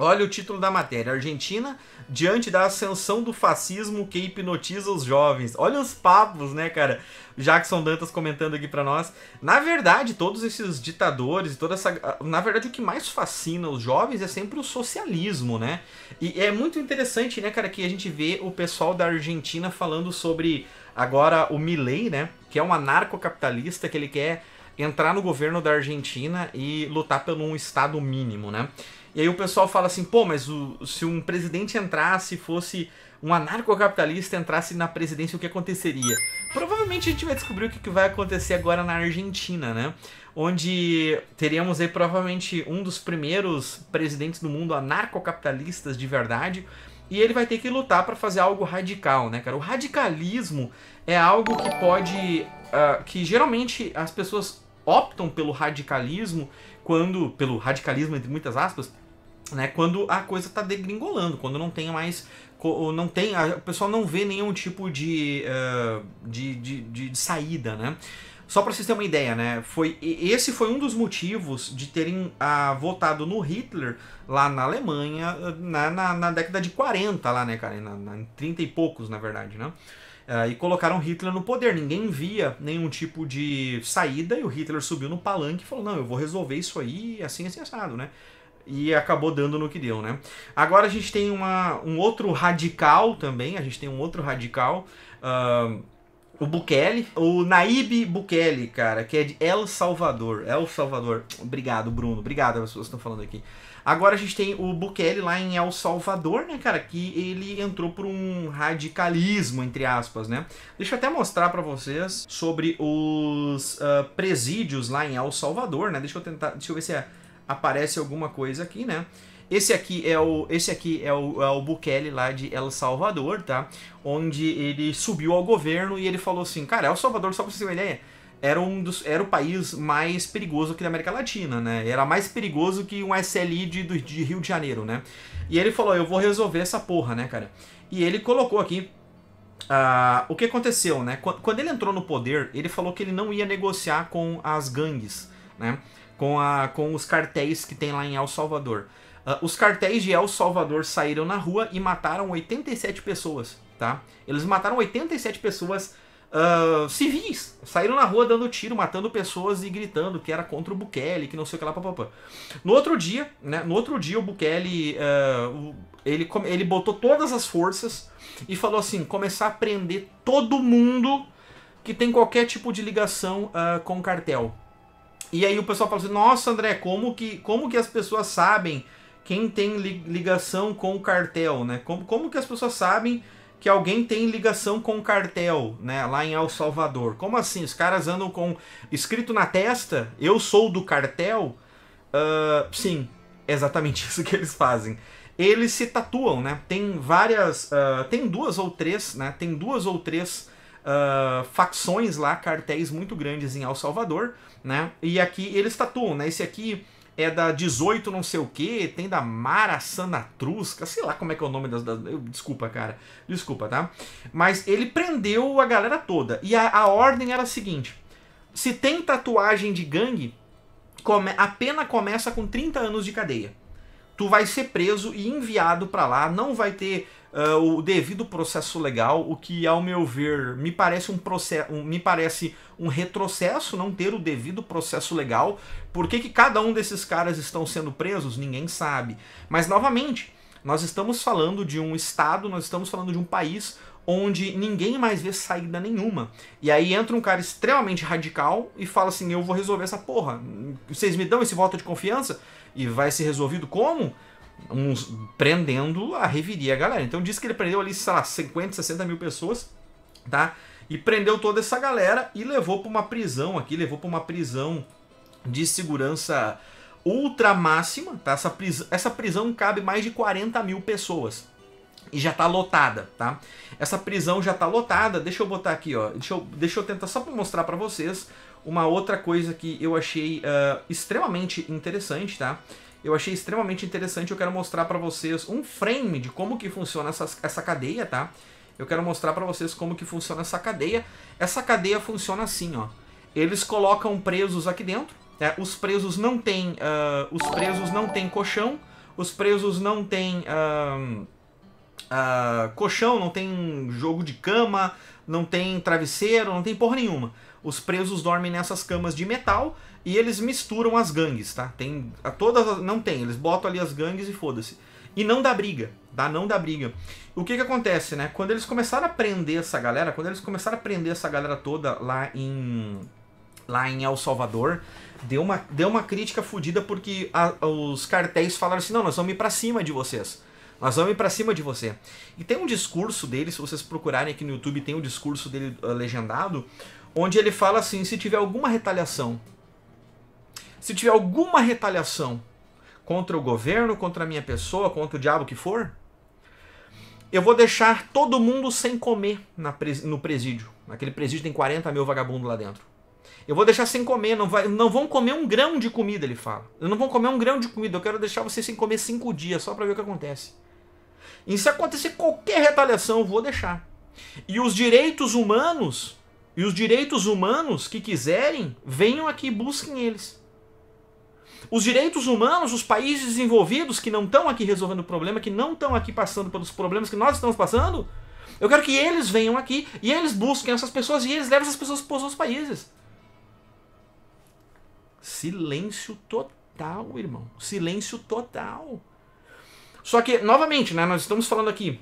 Olha o título da matéria: Argentina diante da ascensão do fascismo que hipnotiza os jovens. Olha os papos, né, cara? Jackson Dantas comentando aqui para nós. Na verdade, todos esses ditadores, toda essa, na verdade o que mais fascina os jovens é sempre o socialismo, né? E é muito interessante, né, cara, que a gente vê o pessoal da Argentina falando sobre agora o Milley, né, que é um anarcocapitalista que ele quer entrar no governo da Argentina e lutar pelo um Estado mínimo, né? E aí o pessoal fala assim, pô, mas o, se um presidente entrasse, fosse um anarcocapitalista entrasse na presidência, o que aconteceria? Provavelmente a gente vai descobrir o que vai acontecer agora na Argentina, né? Onde teríamos aí provavelmente um dos primeiros presidentes do mundo anarcocapitalistas de verdade, e ele vai ter que lutar para fazer algo radical, né, cara? O radicalismo é algo que pode. Uh, que geralmente as pessoas optam pelo radicalismo quando. pelo radicalismo entre muitas aspas, né? Quando a coisa está degringolando, quando não tem mais. Não tem, a pessoal não vê nenhum tipo de, uh, de, de, de, de saída, né? Só para vocês terem uma ideia, né? Foi, esse foi um dos motivos de terem ah, votado no Hitler lá na Alemanha eh, na, na, na, década de 40, lá, né, cara? Na, 30 e poucos, na verdade, né? Uh, e colocaram Hitler no poder. Ninguém via nenhum tipo de saída e o Hitler subiu no palanque e falou: Não, eu vou resolver isso aí, assim, assim, assado, né? E acabou dando no que deu, né? Agora a gente tem uma, um outro radical também, a gente tem um outro radical. Uh, o Bukele, o Naíbe Bukele, cara, que é de El Salvador. El Salvador. Obrigado, Bruno. Obrigado, as pessoas que estão falando aqui. Agora a gente tem o Bukele lá em El Salvador, né, cara? Que ele entrou por um radicalismo, entre aspas, né? Deixa eu até mostrar para vocês sobre os uh, presídios lá em El Salvador, né? Deixa eu tentar, deixa eu ver se é, aparece alguma coisa aqui, né? Esse aqui é o esse aqui é o, é o Bukele lá de El Salvador, tá? Onde ele subiu ao governo e ele falou assim, cara, El Salvador, só pra você ter uma ideia, era, um dos, era o país mais perigoso aqui da América Latina, né? Era mais perigoso que um SLI de, de Rio de Janeiro, né? E ele falou, eu vou resolver essa porra, né, cara? E ele colocou aqui Uh, o que aconteceu, né? Quando ele entrou no poder, ele falou que ele não ia negociar com as gangues, né? Com, a, com os cartéis que tem lá em El Salvador. Uh, os cartéis de El Salvador saíram na rua e mataram 87 pessoas, tá? Eles mataram 87 pessoas ah, civis saíram na rua dando tiro, matando pessoas e gritando que era contra o Bukele, que não sei o que lá, papapá. No outro dia, né? No outro dia o Bukele, uh, ele, ele botou todas as forças e falou assim, começar a prender todo mundo que tem qualquer tipo de ligação uh, com cartel. E aí o pessoal falou assim, nossa André, como que, como que as pessoas sabem quem tem ligação com o cartel, né? Como, como que as pessoas sabem que alguém tem ligação com o cartel, né, lá em El Salvador. Como assim? Os caras andam com escrito na testa, eu sou do cartel? Uh, sim, é exatamente isso que eles fazem. Eles se tatuam, né? Tem várias, uh, tem duas ou três, né? Tem duas ou três uh, facções lá, cartéis muito grandes em El Salvador, né? E aqui eles tatuam, né? Esse aqui é da 18 não sei o que, tem da Mara Sanatrusca, sei lá como é que é o nome das, das... desculpa, cara. Desculpa, tá? Mas ele prendeu a galera toda. E a, a ordem era a seguinte: se tem tatuagem de gangue, come... a pena começa com 30 anos de cadeia tu vai ser preso e enviado para lá, não vai ter uh, o devido processo legal, o que ao meu ver me parece um processo, um, me parece um retrocesso não ter o devido processo legal. Por que, que cada um desses caras estão sendo presos? Ninguém sabe. Mas novamente, nós estamos falando de um estado, nós estamos falando de um país onde ninguém mais vê saída nenhuma. E aí entra um cara extremamente radical e fala assim: eu vou resolver essa porra. Vocês me dão esse voto de confiança? E vai ser resolvido como? Uns prendendo a reviria, galera. Então diz que ele prendeu ali, sei lá, 50, 60 mil pessoas, tá? E prendeu toda essa galera e levou para uma prisão aqui, levou para uma prisão de segurança ultra máxima, tá? Essa essa prisão cabe mais de 40 mil pessoas e já tá lotada, tá? Essa prisão já tá lotada. Deixa eu botar aqui, ó. Deixa eu, deixa eu tentar só para mostrar para vocês uma outra coisa que eu achei uh, extremamente interessante, tá? Eu achei extremamente interessante. Eu quero mostrar para vocês um frame de como que funciona essa, essa cadeia, tá? Eu quero mostrar para vocês como que funciona essa cadeia. Essa cadeia funciona assim, ó. Eles colocam presos aqui dentro. Né? Os presos não têm, uh, os presos não têm colchão. Os presos não têm uh, ah, colchão, não tem jogo de cama, não tem travesseiro, não tem porra nenhuma. Os presos dormem nessas camas de metal e eles misturam as gangues, tá? Tem a todas, não tem, eles botam ali as gangues e foda-se. E não dá briga, tá? Não dá briga. O que que acontece, né? Quando eles começaram a prender essa galera, quando eles começaram a prender essa galera toda lá em lá em El Salvador, deu uma, deu uma crítica fodida porque a, os cartéis falaram assim: "Não, nós vamos ir para cima de vocês". Nós vamos ir pra cima de você. E tem um discurso dele, se vocês procurarem aqui no YouTube, tem um discurso dele uh, legendado, onde ele fala assim: se tiver alguma retaliação, se tiver alguma retaliação contra o governo, contra a minha pessoa, contra o diabo que for, eu vou deixar todo mundo sem comer pres no presídio. Naquele presídio tem 40 mil vagabundos lá dentro. Eu vou deixar sem comer, não, vai, não vão comer um grão de comida, ele fala. Não vão comer um grão de comida, eu quero deixar vocês sem comer cinco dias, só para ver o que acontece. E se acontecer qualquer retaliação, vou deixar. E os direitos humanos, e os direitos humanos que quiserem, venham aqui e busquem eles. Os direitos humanos, os países desenvolvidos que não estão aqui resolvendo o problema, que não estão aqui passando pelos problemas que nós estamos passando, eu quero que eles venham aqui e eles busquem essas pessoas e eles levem essas pessoas para os outros países. Silêncio total, irmão. Silêncio total. Só que, novamente, né, nós estamos falando aqui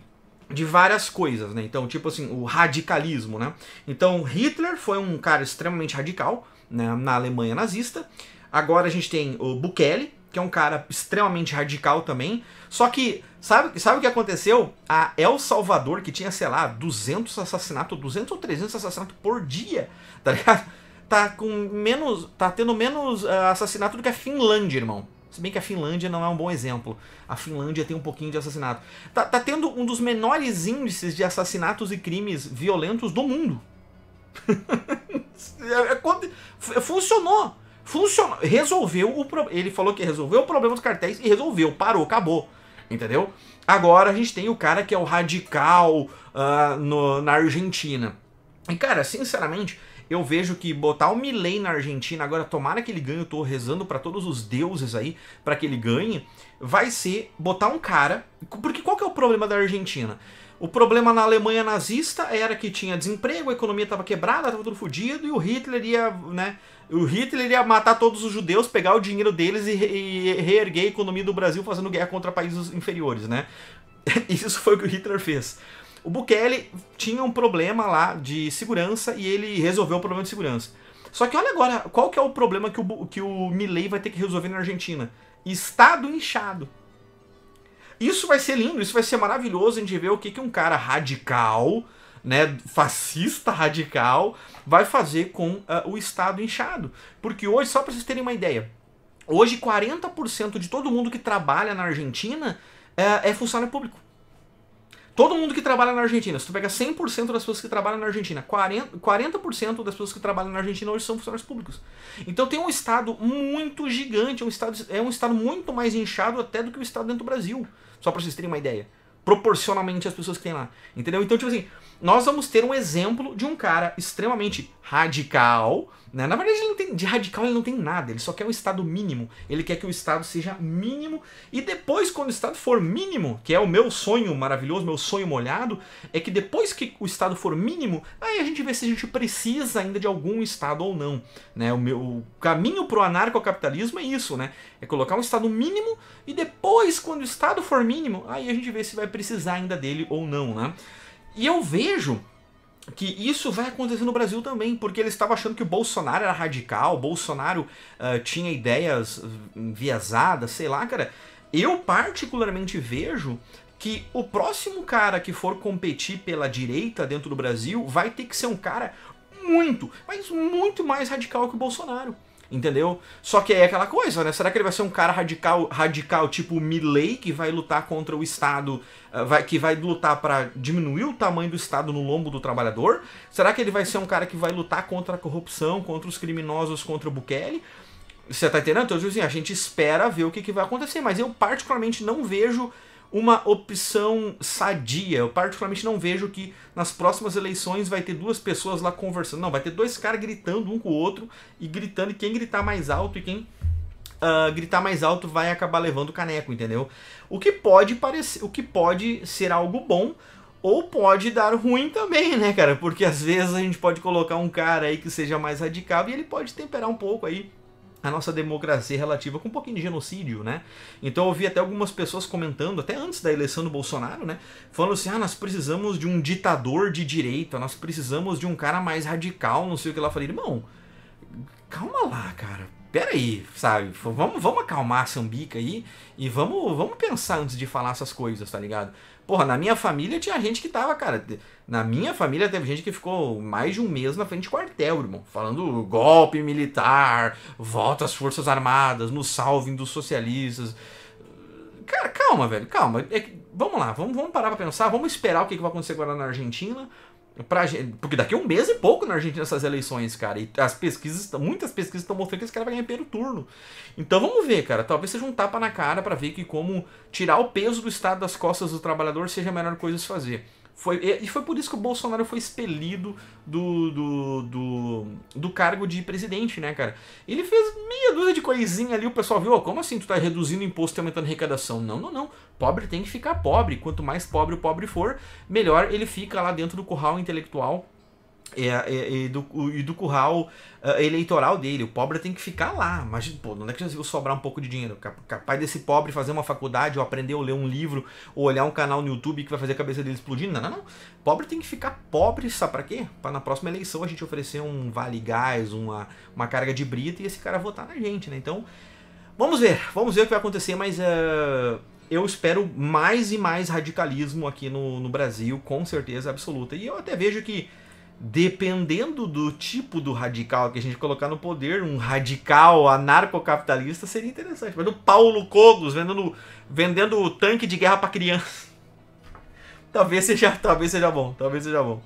de várias coisas, né? Então, tipo assim, o radicalismo, né? Então, Hitler foi um cara extremamente radical né, na Alemanha nazista. Agora a gente tem o Bukele, que é um cara extremamente radical também. Só que, sabe, sabe o que aconteceu? A El Salvador, que tinha, sei lá, 200 assassinatos, 200 ou 300 assassinatos por dia, tá ligado? Tá com menos. Tá tendo menos uh, assassinato do que a Finlândia, irmão. Se bem que a Finlândia não é um bom exemplo. A Finlândia tem um pouquinho de assassinato. Tá, tá tendo um dos menores índices de assassinatos e crimes violentos do mundo. É, é é, funcionou. Funcionou. Resolveu o problema. Ele falou que resolveu o problema dos cartéis e resolveu. Parou, acabou. Entendeu? Agora a gente tem o cara que é o radical uh, no, na Argentina. E, cara, sinceramente, eu vejo que botar o Milley na Argentina, agora tomara que ele ganhe, eu tô rezando para todos os deuses aí, para que ele ganhe, vai ser botar um cara. Porque qual que é o problema da Argentina? O problema na Alemanha nazista era que tinha desemprego, a economia estava quebrada, estava tudo fodido, e o Hitler ia, né? O Hitler ia matar todos os judeus, pegar o dinheiro deles e, e reerguer a economia do Brasil fazendo guerra contra países inferiores, né? Isso foi o que o Hitler fez. O Bukele tinha um problema lá de segurança e ele resolveu o problema de segurança. Só que olha agora, qual que é o problema que o, que o Milley vai ter que resolver na Argentina? Estado inchado. Isso vai ser lindo, isso vai ser maravilhoso a gente ver o que, que um cara radical, né, fascista radical, vai fazer com uh, o Estado inchado. Porque hoje, só para vocês terem uma ideia, hoje 40% de todo mundo que trabalha na Argentina uh, é funcionário público. Todo mundo que trabalha na Argentina, se tu pega 100% das pessoas que trabalham na Argentina, 40%, 40 das pessoas que trabalham na Argentina hoje são funcionários públicos. Então tem um Estado muito gigante, é um estado, é um Estado muito mais inchado até do que o Estado dentro do Brasil. Só para vocês terem uma ideia. Proporcionalmente às pessoas que tem lá. Entendeu? Então, tipo assim, nós vamos ter um exemplo de um cara extremamente radical, né? Na verdade, ele não tem, de radical ele não tem nada, ele só quer um Estado mínimo. Ele quer que o Estado seja mínimo e depois, quando o Estado for mínimo, que é o meu sonho maravilhoso, meu sonho molhado, é que depois que o Estado for mínimo, aí a gente vê se a gente precisa ainda de algum Estado ou não. Né? O meu o caminho pro anarcocapitalismo é isso, né? É colocar um Estado mínimo e depois, quando o Estado for mínimo, aí a gente vê se vai precisar ainda dele ou não, né? E eu vejo que isso vai acontecer no Brasil também, porque eles estavam achando que o Bolsonaro era radical, o Bolsonaro uh, tinha ideias enviesadas, hum, sei lá, cara. Eu particularmente vejo que o próximo cara que for competir pela direita dentro do Brasil vai ter que ser um cara muito, mas muito mais radical que o Bolsonaro entendeu? Só que é aquela coisa, né? Será que ele vai ser um cara radical, radical tipo Milley, que vai lutar contra o Estado, eh, vai, que vai lutar para diminuir o tamanho do Estado no lombo do trabalhador? Será que ele vai ser um cara que vai lutar contra a corrupção, contra os criminosos, contra o Bukele? Você tá entendendo? Então, tipo assim, a gente espera ver o que, que vai acontecer, mas eu particularmente não vejo uma opção sadia. Eu particularmente não vejo que nas próximas eleições vai ter duas pessoas lá conversando. Não, vai ter dois caras gritando um com o outro e gritando. E quem gritar mais alto e quem uh, gritar mais alto vai acabar levando o caneco, entendeu? O que pode parecer, o que pode ser algo bom ou pode dar ruim também, né, cara? Porque às vezes a gente pode colocar um cara aí que seja mais radicado e ele pode temperar um pouco aí a nossa democracia relativa com um pouquinho de genocídio, né? Então eu vi até algumas pessoas comentando, até antes da eleição do Bolsonaro, né? Falando assim, ah, nós precisamos de um ditador de direita, nós precisamos de um cara mais radical, não sei o que lá. falei, irmão, calma lá, cara peraí, sabe? Vamos, vamos acalmar a sambica aí e vamos, vamos pensar antes de falar essas coisas, tá ligado? Porra, na minha família tinha gente que tava, cara. Na minha família teve gente que ficou mais de um mês na frente de quartel, irmão. Falando golpe militar, volta às Forças Armadas, no salve dos socialistas. Cara, calma, velho, calma. É, vamos lá, vamos, vamos parar pra pensar, vamos esperar o que, que vai acontecer agora na Argentina Pra, porque daqui a um mês e pouco na Argentina essas eleições, cara. E as pesquisas, muitas pesquisas estão mostrando que esse cara vai ganhar pelo turno. Então vamos ver, cara. Talvez seja um tapa na cara para ver que como tirar o peso do Estado das costas do trabalhador seja a melhor coisa a se fazer. Foi, e foi por isso que o Bolsonaro foi expelido do, do, do, do cargo de presidente, né, cara? Ele fez meia dúzia de coisinha ali, o pessoal viu, oh, como assim tu tá reduzindo o imposto e aumentando a arrecadação? Não, não, não. Pobre tem que ficar pobre. Quanto mais pobre o pobre for, melhor ele fica lá dentro do curral intelectual e, é, é, é, e, do, e do curral uh, eleitoral dele. O pobre tem que ficar lá. mas pô, não é que já se viu sobrar um pouco de dinheiro? Capaz desse pobre fazer uma faculdade, ou aprender ou ler um livro, ou olhar um canal no YouTube que vai fazer a cabeça dele explodir? Não, não, não. Pobre tem que ficar pobre, sabe pra quê? Pra na próxima eleição a gente oferecer um vale gás, uma, uma carga de brita e esse cara votar na gente, né? Então, vamos ver. Vamos ver o que vai acontecer, mas. Uh eu espero mais e mais radicalismo aqui no, no Brasil, com certeza absoluta. E eu até vejo que dependendo do tipo do radical que a gente colocar no poder, um radical anarcocapitalista seria interessante. Mas o Paulo Cogos vendendo, vendendo tanque de guerra para criança. talvez seja, talvez seja bom, talvez seja bom.